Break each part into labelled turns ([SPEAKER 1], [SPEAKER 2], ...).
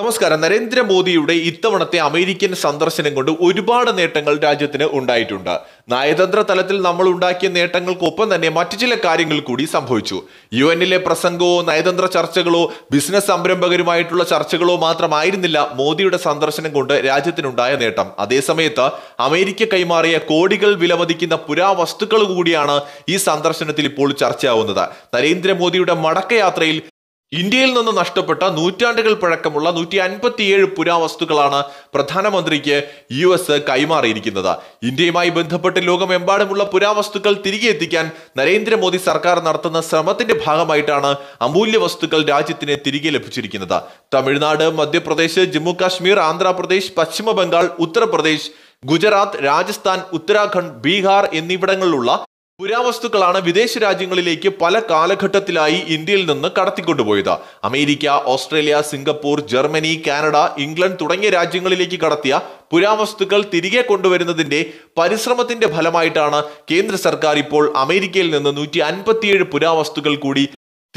[SPEAKER 1] നമസ്കാരം നരേന്ദ്രമോദിയുടെ ഇത്തവണത്തെ അമേരിക്കൻ സന്ദർശനം കൊണ്ട് ഒരുപാട് നേട്ടങ്ങൾ രാജ്യത്തിന് ഉണ്ടായിട്ടുണ്ട് നയതന്ത്ര തലത്തിൽ നമ്മൾ ഉണ്ടാക്കിയ നേട്ടങ്ങൾക്കൊപ്പം തന്നെ മറ്റു ചില കാര്യങ്ങൾ കൂടി സംഭവിച്ചു യു എന്നിലെ പ്രസംഗവും നയതന്ത്ര ചർച്ചകളോ ബിസിനസ് സംരംഭകരുമായിട്ടുള്ള ചർച്ചകളോ മാത്രമായിരുന്നില്ല മോദിയുടെ സന്ദർശനം കൊണ്ട് രാജ്യത്തിനുണ്ടായ നേട്ടം അതേസമയത്ത് അമേരിക്ക കൈമാറിയ കോടികൾ വിലമതിക്കുന്ന പുരാവസ്തുക്കൾ കൂടിയാണ് ഈ സന്ദർശനത്തിൽ ഇപ്പോൾ ചർച്ചയാവുന്നത് നരേന്ദ്രമോദിയുടെ മടക്കയാത്രയിൽ ഇന്ത്യയിൽ നിന്ന് നഷ്ടപ്പെട്ട നൂറ്റാണ്ടുകൾ പഴക്കമുള്ള നൂറ്റി അൻപത്തിയേഴ് പുരാവസ്തുക്കളാണ് പ്രധാനമന്ത്രിക്ക് യു എസ് കൈമാറിയിരിക്കുന്നത് ഇന്ത്യയുമായി ബന്ധപ്പെട്ട് ലോകമെമ്പാടുമുള്ള പുരാവസ്തുക്കൾ തിരികെ എത്തിക്കാൻ നരേന്ദ്രമോദി സർക്കാർ നടത്തുന്ന ശ്രമത്തിന്റെ ഭാഗമായിട്ടാണ് അമൂല്യ വസ്തുക്കൾ രാജ്യത്തിന് തിരികെ ലഭിച്ചിരിക്കുന്നത് തമിഴ്നാട് മധ്യപ്രദേശ് ജമ്മു കാശ്മീർ ആന്ധ്രാപ്രദേശ് പശ്ചിമ ബംഗാൾ ഉത്തർപ്രദേശ് ഗുജറാത്ത് രാജസ്ഥാൻ ഉത്തരാഖണ്ഡ് ബീഹാർ എന്നിവിടങ്ങളിലുള്ള പുരാവസ്തുക്കളാണ് വിദേശ രാജ്യങ്ങളിലേക്ക് പല കാലഘട്ടത്തിലായി ഇന്ത്യയിൽ നിന്ന് കടത്തിക്കൊണ്ടുപോയത് America Australia Singapore Germany Canada England തുടങ്ങിയ രാജ്യങ്ങളിലേക്ക് കടത്തിയ പുരാവസ്തുക്കൾ തിരികെ കൊണ്ടുവരുന്നതിന്റെ പരിശ്രമത്തിന്റെ ഫലമായിട്ടാണ് കേന്ദ്ര സർക്കാർ ഇപ്പോൾ അമേരിക്കയിൽ നിന്ന് നൂറ്റി അൻപത്തിയേഴ് പുരാവസ്തുക്കൾ കൂടി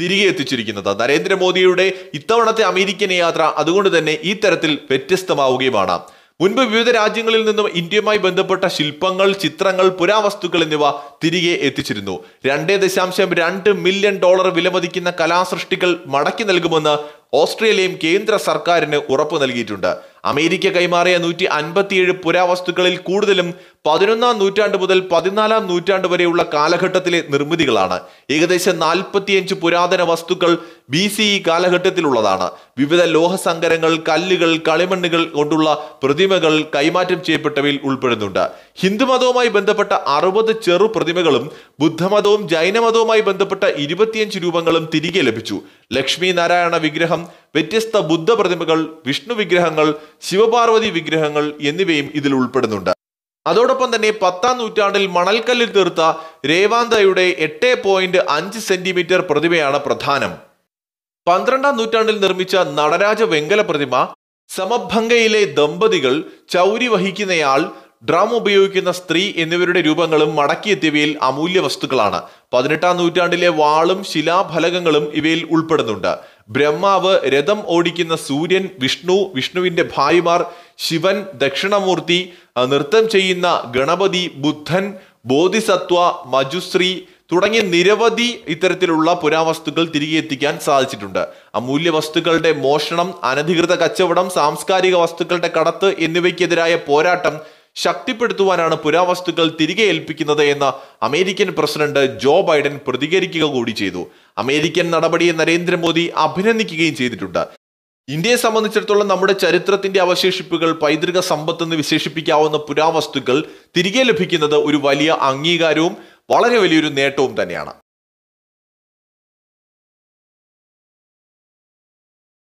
[SPEAKER 1] തിരികെ എത്തിച്ചിരിക്കുന്നത് നരേന്ദ്രമോദിയുടെ ഇത്തവണത്തെ അമേരിക്കൻ യാത്ര അതുകൊണ്ട് തന്നെ ഈ തരത്തിൽ വ്യത്യസ്തമാവുകയുമാണ് മുൻപ് വിവിധ രാജ്യങ്ങളിൽ നിന്നും ഇന്ത്യയുമായി ബന്ധപ്പെട്ട ശില്പങ്ങൾ ചിത്രങ്ങൾ പുരാവസ്തുക്കൾ എന്നിവ തിരികെ എത്തിച്ചിരുന്നു രണ്ടേ ദശാംശം രണ്ട് മില്യൺ ഡോളർ വിലമതിക്കുന്ന കലാസൃഷ്ടികൾ മടക്കി നൽകുമെന്ന് ഓസ്ട്രേലിയയും കേന്ദ്ര സർക്കാരിന് ഉറപ്പു നൽകിയിട്ടുണ്ട് അമേരിക്ക കൈമാറിയ നൂറ്റി അൻപത്തിയേഴ് പുരാവസ്തുക്കളിൽ കൂടുതലും പതിനൊന്നാം നൂറ്റാണ്ട് മുതൽ പതിനാലാം നൂറ്റാണ്ട് വരെയുള്ള കാലഘട്ടത്തിലെ നിർമ്മിതികളാണ് ഏകദേശം നാൽപ്പത്തിയഞ്ച് പുരാതന വസ്തുക്കൾ ബി സി ഇ കാലഘട്ടത്തിലുള്ളതാണ് വിവിധ ലോഹസങ്കരങ്ങൾ കല്ലുകൾ കളിമണ്ണുകൾ കൊണ്ടുള്ള പ്രതിമകൾ കൈമാറ്റം ചെയ്യപ്പെട്ടവയിൽ ഉൾപ്പെടുന്നുണ്ട് ഹിന്ദുമതവുമായി ബന്ധപ്പെട്ട അറുപത് ചെറു പ്രതിമകളും ബുദ്ധമതവും ജൈനമതവുമായി ബന്ധപ്പെട്ട ഇരുപത്തിയഞ്ച് രൂപങ്ങളും തിരികെ ലഭിച്ചു ലക്ഷ്മി നാരായണ വിഗ്രഹം വ്യത്യസ്ത ബുദ്ധ പ്രതിമകൾ വിഷ്ണു വിഗ്രഹങ്ങൾ ശിവപാർവതി വിഗ്രഹങ്ങൾ എന്നിവയും ഇതിൽ ഉൾപ്പെടുന്നുണ്ട് അതോടൊപ്പം തന്നെ പത്താം നൂറ്റാണ്ടിൽ മണൽക്കല്ലിൽ തീർത്ത രേവാന്തയുടെ എട്ട് പോയിന്റ് അഞ്ച് സെന്റിമീറ്റർ പ്രതിമയാണ് പ്രധാനം പന്ത്രണ്ടാം നൂറ്റാണ്ടിൽ നിർമ്മിച്ച നടരാജ വെങ്കല പ്രതിമ സമഭംഗയിലെ ദമ്പതികൾ ചൗരി വഹിക്കുന്നയാൾ ഡ്രം ഉപയോഗിക്കുന്ന സ്ത്രീ എന്നിവരുടെ രൂപങ്ങളും മടക്കിയെത്തിയവയിൽ അമൂല്യ വസ്തുക്കളാണ് പതിനെട്ടാം നൂറ്റാണ്ടിലെ വാളും ശിലാഫലകങ്ങളും ഇവയിൽ ഉൾപ്പെടുന്നുണ്ട് ബ്രഹ്മാവ് രഥം ഓടിക്കുന്ന സൂര്യൻ വിഷ്ണു വിഷ്ണുവിൻ്റെ ഭായിമാർ ശിവൻ ദക്ഷിണമൂർത്തി നൃത്തം ചെയ്യുന്ന ഗണപതി ബുദ്ധൻ ബോധിസത്വ മജുശ്രീ തുടങ്ങിയ നിരവധി ഇത്തരത്തിലുള്ള പുരാവസ്തുക്കൾ തിരികെ എത്തിക്കാൻ സാധിച്ചിട്ടുണ്ട് അമൂല്യ വസ്തുക്കളുടെ മോഷണം അനധികൃത കച്ചവടം സാംസ്കാരിക വസ്തുക്കളുടെ കടത്ത് എന്നിവയ്ക്കെതിരായ പോരാട്ടം ശക്തിപ്പെടുത്തുവാനാണ് പുരാവസ്തുക്കൾ തിരികെ ഏൽപ്പിക്കുന്നത് എന്ന് അമേരിക്കൻ പ്രസിഡന്റ് ജോ ബൈഡൻ പ്രതികരിക്കുക കൂടി ചെയ്തു അമേരിക്കൻ നടപടിയെ നരേന്ദ്രമോദി അഭിനന്ദിക്കുകയും ചെയ്തിട്ടുണ്ട് ഇന്ത്യയെ സംബന്ധിച്ചിടത്തോളം നമ്മുടെ ചരിത്രത്തിന്റെ അവശേഷിപ്പുകൾ പൈതൃക സമ്പത്തെന്ന് വിശേഷിപ്പിക്കാവുന്ന പുരാവസ്തുക്കൾ തിരികെ ലഭിക്കുന്നത് ഒരു വലിയ അംഗീകാരവും വളരെ വലിയൊരു നേട്ടവും തന്നെയാണ്